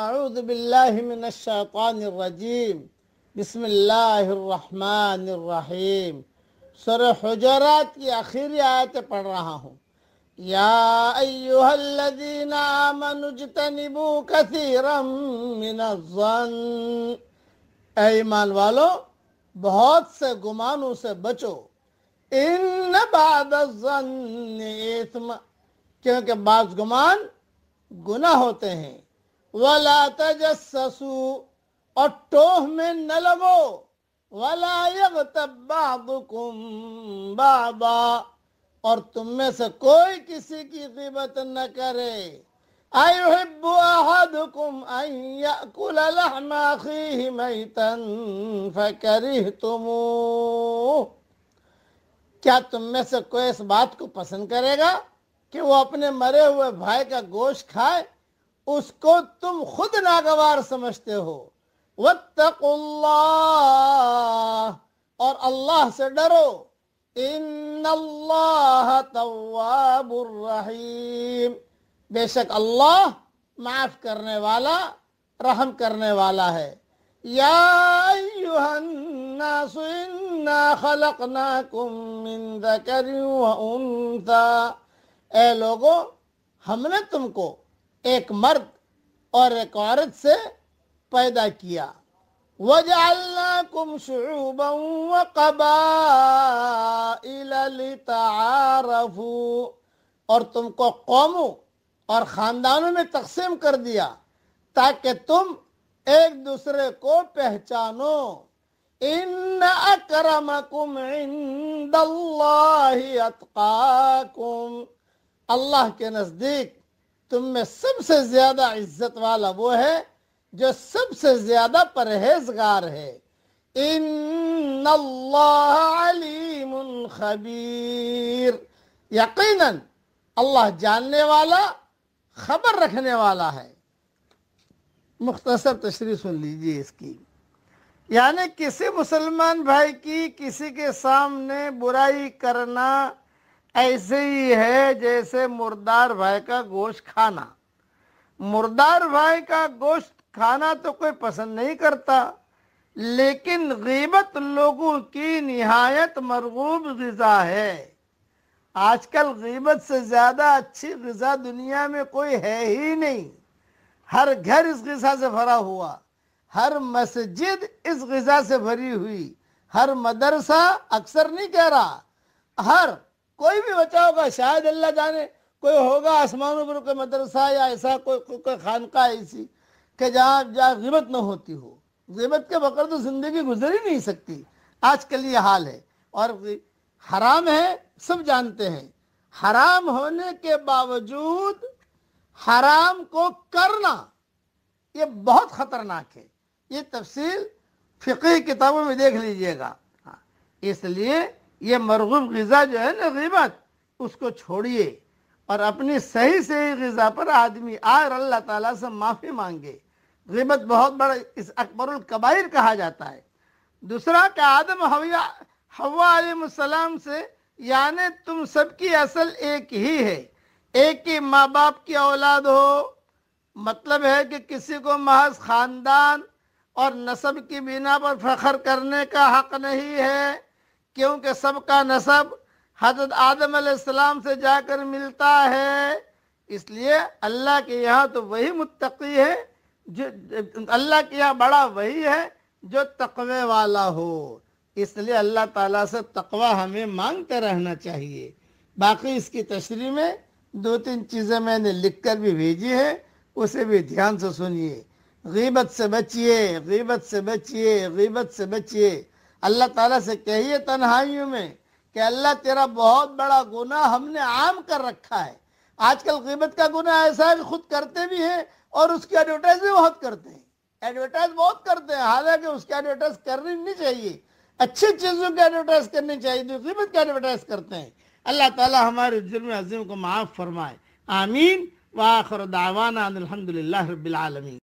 اعوذ باللہ من الشیطان الرجیم بسم اللہ الرحمن الرحیم سر حجرات کی آخری آیتیں پڑھ رہا ہوں یا ایوہ الذین آمنوا اجتنبوا کثیرا من الظن اے ایمان والو بہت سے گمانوں سے بچو ان بعد الظن اثم کیونکہ بعض گمان گناہ ہوتے ہیں وَلَا تَجَسَّسُوا اور ٹوہ میں نہ لگو وَلَا يَغْتَبْ بَعْضُكُمْ بَعْضًا اور تم میں سے کوئی کسی کی غیبت نہ کرے اَيُحِبُّ أَحَدُكُمْ أَن يَأْكُلَ لَحْمَ أَخِيهِ مَيْتًا فَكَرِهْتُمُ کیا تم میں سے کوئی اس بات کو پسند کرے گا کہ وہ اپنے مرے ہوئے بھائی کا گوشت کھائے اس کو تم خود ناگوار سمجھتے ہو و اللَّهِ اللہ اور اللہ سے ڈرو ان اللہ الرَّحِيمِ بے شک اللہ معاف کرنے والا رحم کرنے والا ہے یا ایوہ الناس انا خلقناکم من ذکر و انتا اے لوگوں ہم نے تم کو ایک مرد اور ایک عورت سے پیدا کیا وَجَعَلْنَاكُمْ شُعُوبًا وَقَبَائِلَ لِتَعَارَفُوا اور تم کو قوموں اور خاندانوں میں تقسیم کر دیا تاکہ تم ایک دوسرے کو پہچانو اِنَّ أَكْرَمَكُمْ عِنْدَ اللَّهِ اَتْقَاكُمْ اللہ کے نزدیک تم میں سب سے زیادہ عزت والا وہ ہے جو سب سے زیادہ پرہیزگار ہے ان اللہ علیم خبیر اللہ جاننے والا خبر رکھنے والا ہے مختصر تشریح سن لیجئے اس کی یعنی کسی مسلمان بھائی کی کسی کے سامنے برائی کرنا ایسے ہی ہے جیسے مردار بھائی کا گوشت کھانا مردار بھائی کا گوشت کھانا تو کوئی پسند نہیں کرتا لیکن غیبت لوگوں کی نہایت مرغوب غذا ہے آج کل غیبت سے زیادہ اچھی غذا دنیا میں کوئی ہے ہی نہیں ہر گھر اس غذا سے بھرا ہوا ہر مسجد اس غذا سے بھری ہوئی ہر مدرسہ اکثر نہیں کہہ رہا ہر کوئی بھی بچہ ہوگا شاید اللہ جانے کوئی ہوگا کوئی مدرسہ یا ایسا کوئی ایسی کہ جہاں جہاں غیبت نہ ہوتی ہو غیبت کے تو زندگی گزر ہی نہیں سکتی آج کل یہ حال ہے اور حرام ہے سب جانتے ہیں حرام ہونے کے باوجود حرام کو کرنا یہ بہت خطرناک ہے یہ تفصیل فقی کتابوں میں دیکھ لیجئے گا ہاں، اس لیے یہ مرغوب غذا جو ہے نا غیبت اس کو چھوڑیے اور اپنی صحیح صحیح غذا پر آدمی آر اللہ تعالیٰ سے معافی مانگے غیبت بہت بڑا اس اکبر القبائر کہا جاتا ہے دوسرا کہ آدم ہوا علیہ السلام سے یعنی تم سب کی اصل ایک ہی ہے ایک ہی ماں باپ کی اولاد ہو مطلب ہے کہ کسی کو محض خاندان اور نصب کی بنا پر فخر کرنے کا حق نہیں ہے کیونکہ سب کا نصب حضرت آدم علیہ السلام سے جا کر ملتا ہے اس لیے اللہ کے یہاں تو وہی متقی ہے جو اللہ کے یہاں بڑا وہی ہے جو تقوی والا ہو اس لیے اللہ تعالیٰ سے تقوی ہمیں مانگتے رہنا چاہیے باقی اس کی تشریح میں دو تین چیزیں میں نے لکھ کر بھی بھیجی ہے اسے بھی دھیان سے سنیے غیبت سے بچیے غیبت سے بچیے غیبت سے بچیے اللہ تعالیٰ سے کہیے تنہائیوں میں کہ اللہ تیرا بہت بڑا گناہ ہم نے عام کر رکھا ہے آج کل قیمت کا گناہ ایسا ہے کہ خود کرتے بھی ہیں اور اس کی ایڈورٹائز بھی بہت کرتے ہیں ایڈورٹائز بہت کرتے ہیں حالانکہ اس کی ایڈورٹائز کرنی نہیں چاہیے اچھی چیزوں کی ایڈورٹائز کرنی چاہیے قیمت کا ایڈورٹائز کرتے ہیں اللہ تعالیٰ ہمارے جرم عظیم کو معاف فرمائے آمین واخر ان الحمدللہ رب العالمین